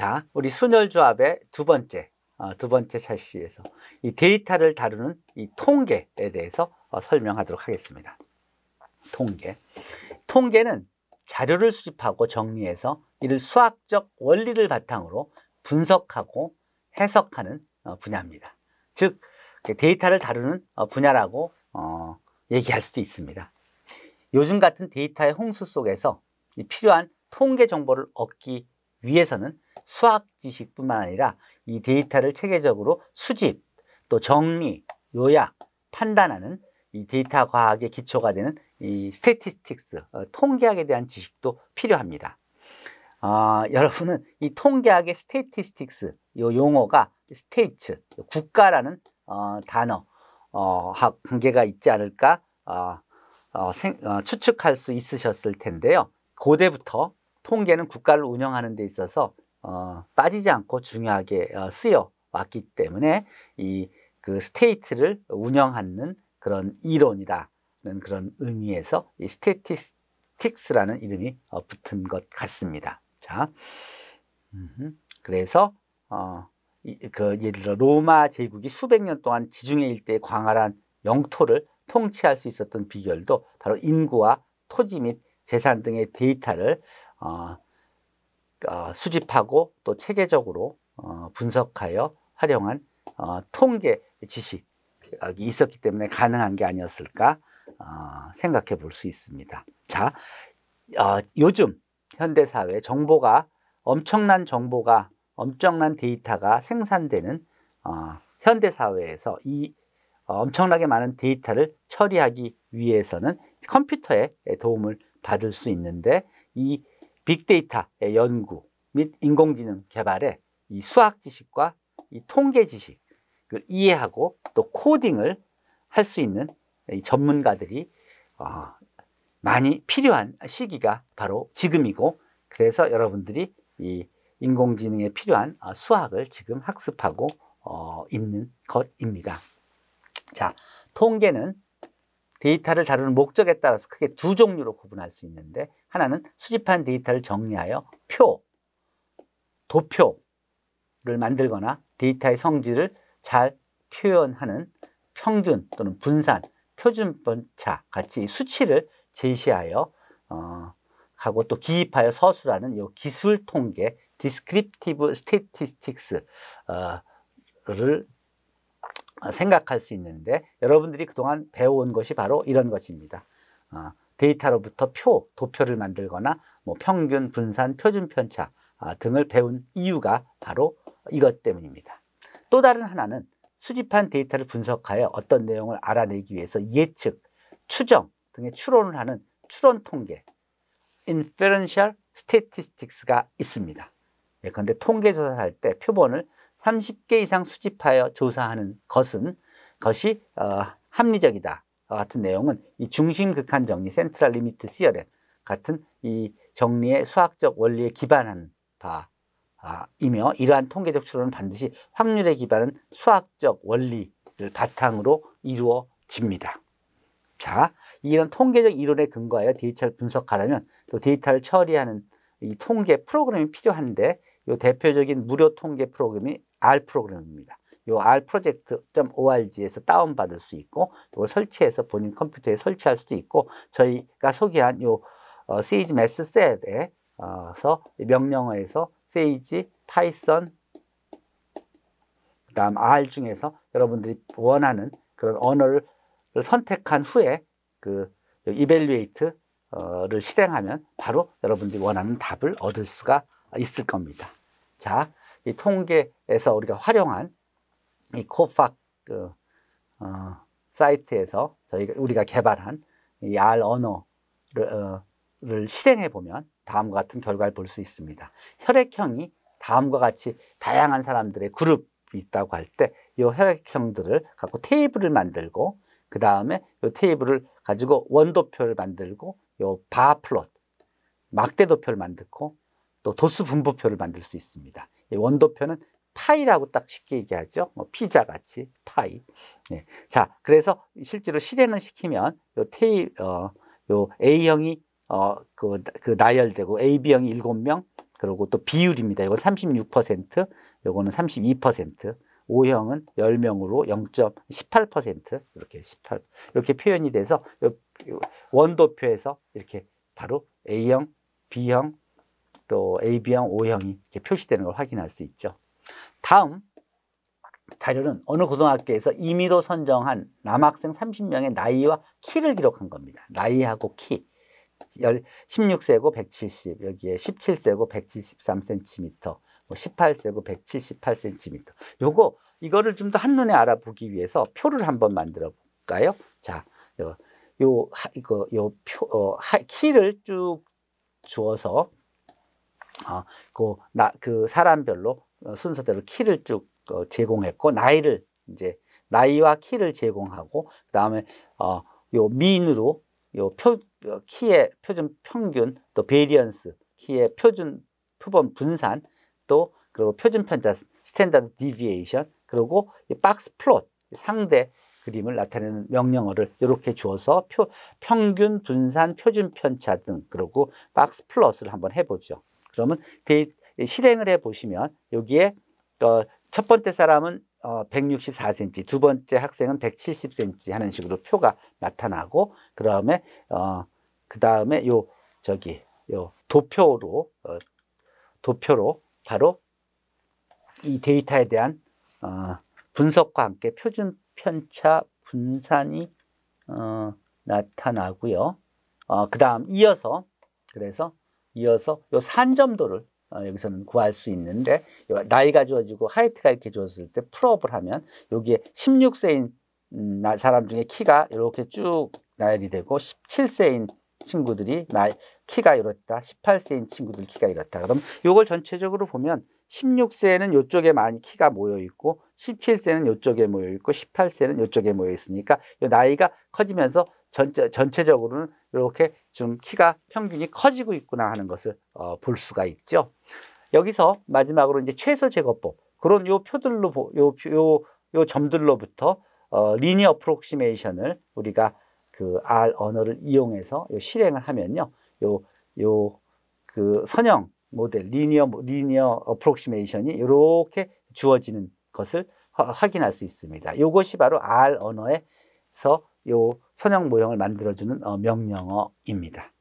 자, 우리 순열조합의 두 번째, 어, 두 번째 찰시에서 이 데이터를 다루는 이 통계에 대해서 어, 설명하도록 하겠습니다. 통계. 통계는 자료를 수집하고 정리해서 이를 수학적 원리를 바탕으로 분석하고 해석하는 어, 분야입니다. 즉, 데이터를 다루는 어, 분야라고 어, 얘기할 수도 있습니다. 요즘 같은 데이터의 홍수 속에서 필요한 통계 정보를 얻기 위해서는 수학 지식뿐만 아니라 이 데이터를 체계적으로 수집, 또 정리, 요약, 판단하는 이 데이터 과학의 기초가 되는 이 스태티스틱스, 어, 통계학에 대한 지식도 필요합니다. 어, 여러분은 이 통계학의 스테이티스틱스, 요 용어가 스테이츠, 국가라는 어, 단어, 어, 학, 관계가 있지 않을까, 어, 어, 생, 어, 추측할 수 있으셨을 텐데요. 고대부터 통계는 국가를 운영하는 데 있어서 어, 빠지지 않고 중요하게 어, 쓰여 왔기 때문에 이 그 스테이트를 운영하는 그런 이론이라는 그런 의미에서 이 스테티스틱스라는 이름이 어, 붙은 것 같습니다. 자, 음 그래서 어, 이, 그 예를 들어 로마 제국이 수백 년 동안 지중해 일대의 광활한 영토를 통치할 수 있었던 비결도 바로 인구와 토지 및 재산 등의 데이터를 어, 어, 수집하고 또 체계적으로 어, 분석하여 활용한 어, 통계 지식이 있었기 때문에 가능한 게 아니었을까 어, 생각해 볼 수 있습니다. 자, 어, 요즘 현대사회 정보가 엄청난 정보가 엄청난 데이터가 생산되는 어, 현대사회에서 이 어, 엄청나게 많은 데이터를 처리하기 위해서는 컴퓨터의 도움을 받을 수 있는데 이 빅데이터 예, 연구 및 인공지능 개발에 이 수학 지식과 이 통계 지식을 이해하고 또 코딩을 할 수 있는 전문가들이 어, 많이 필요한 시기가 바로 지금이고 그래서 여러분들이 이 인공지능에 필요한 어, 수학을 지금 학습하고 어, 있는 것입니다. 자, 통계는 데이터를 다루는 목적에 따라서 크게 두 종류로 구분할 수 있는데 하나는 수집한 데이터를 정리하여 표, 도표를 만들거나 데이터의 성질을 잘 표현하는 평균 또는 분산, 표준번차 같이 수치를 제시하여 어, 하고 또 기입하여 서술하는 요 기술 통계, 디스크립티브 스테티스틱스를 어, 생각할 수 있는데 여러분들이 그동안 배워온 것이 바로 이런 것입니다. 어, 데이터로부터 표, 도표를 만들거나 뭐 평균, 분산, 표준 편차 아, 등을 배운 이유가 바로 이것 때문입니다. 또 다른 하나는 수집한 데이터를 분석하여 어떤 내용을 알아내기 위해서 예측, 추정 등의 추론을 하는 추론 통계, inferential statistics가 있습니다. 예컨대 통계조사할때 표본을 30개 이상 수집하여 조사하는 것은 것이 어, 합리적이다 같은 내용은 이 중심 극한 정리 센트럴 리미트 시어렘 같은 이 정리의 수학적 원리에 기반한는 바이며 아, 이러한 통계적 추론은 반드시 확률에 기반한 수학적 원리를 바탕으로 이루어집니다. 자, 이런 통계적 이론에 근거하여 데이터를 분석하려면 또 데이터를 처리하는 이 통계 프로그램이 필요한데 이 대표적인 무료 통계 프로그램이 R 프로그램입니다. 이 R 프로젝트.org에서 다운받을 수 있고 이 설치해서 본인 컴퓨터에 설치할 수도 있고 저희가 소개한 요 어, 세이지 매스 셀에 어서 명령어에서 세이지 파이썬 그다음 R 중에서 여러분들이 원하는 그런 언어를 선택한 후에 그 이벨리에이트를 실행하면 바로 여러분들이 원하는 답을 얻을 수가 있을 겁니다. 자, 이 통계에서 우리가 활용한 이 코팍 그, 어, 사이트에서 저희가 우리가 개발한 이 알 언어를 어, 실행해 보면 다음과 같은 결과를 볼 수 있습니다. 혈액형이 다음과 같이 다양한 사람들의 그룹이 있다고 할때이 혈액형들을 갖고 테이블을 만들고 그 다음에 이 테이블을 가지고 원도표를 만들고 이 바 플롯 막대도표를 만들고 또 도수 분포표를 만들 수 있습니다. 원도표는 파이라고 딱 쉽게 얘기하죠. 뭐 피자 같이 파이. 예. 자, 그래서 실제로 실행을 시키면 요 테이 어 요 A형이 어 그 그 나열되고 AB형이 7명 그리고 또 비율입니다. 이건 36%, 요거는 32%. O형은 10명으로 0.18% 이렇게 18 이렇게 표현이 돼서 요 원도표에서 이렇게 바로 A형, B형, 또 AB형, O형이 이렇게 표시되는 걸 확인할 수 있죠. 다음 자료는 어느 고등학교에서 임의로 선정한 남학생 30명의 나이와 키를 기록한 겁니다. 나이하고 키. 16세고 170, 여기에 17세고 173cm, 18세고 178cm. 요거, 이거를 좀 더 한눈에 알아보기 위해서 표를 한번 만들어 볼까요? 자, 요, 요, 이거, 요 표, 어, 키를 쭉 주어서 어, 그, 나, 그 사람별로 어, 순서대로 키를 쭉 어, 제공했고 나이를 이제 나이와 키를 제공하고 그다음에 어, 요민으로요 표, 어, 키의 표준 평균 또 베리언스 키의 표준 표본 분산 또 그리고 표준 편차 스탠다드 디비에이션 그리고 이 박스 플롯 상대 그림을 나타내는 명령어를 이렇게 주어서 표, 평균 분산 표준 편차 등 그리고 박스 플롯을 한번 해보죠. 그 점은 실행을 해 보시면 여기에 어, 첫 번째 사람은 어, 164cm, 두 번째 학생은 170cm 하는 식으로 표가 나타나고 그다음에 어, 그다음에 요 저기 요 도표로 어, 도표로 바로 이 데이터에 대한 어, 분석과 함께 표준 편차 분산이 어, 나타나고요. 어, 그다음 이어서 그래서 이어서 요 산점도를 어, 여기서는 구할 수 있는데 나이가 주어지고 하이트가 이렇게 주었을 때 풀업을 하면 여기에 16세인 음, 사람 중에 키가 이렇게 쭉 나열이 되고 17세인 친구들이 나 키가 이렇다 18세인 친구들 키가 이렇다 그럼 요걸 전체적으로 보면 16세는 에 요쪽에 많이 키가 모여 있고 17세는 요쪽에 모여 있고 18세는 요쪽에 모여 있으니까 요 나이가 커지면서 전체, 전체적으로는 이렇게 좀 키가 평균이 커지고 있구나 하는 것을 어, 볼 수가 있죠. 여기서 마지막으로 이제 최소 제거법 그런 요 표들로 요, 요, 요 점들로부터 어, 리니어 프록시메이션을 우리가 그 R 언어를 이용해서 요 실행을 하면요. 요 요 그 선형 모델 리니어 리니어 프록시메이션이 이렇게 주어지는 것을 하, 확인할 수 있습니다. 이것이 바로 R 언어에서 요 선형 모형을 만들어주는 어, 명령어입니다.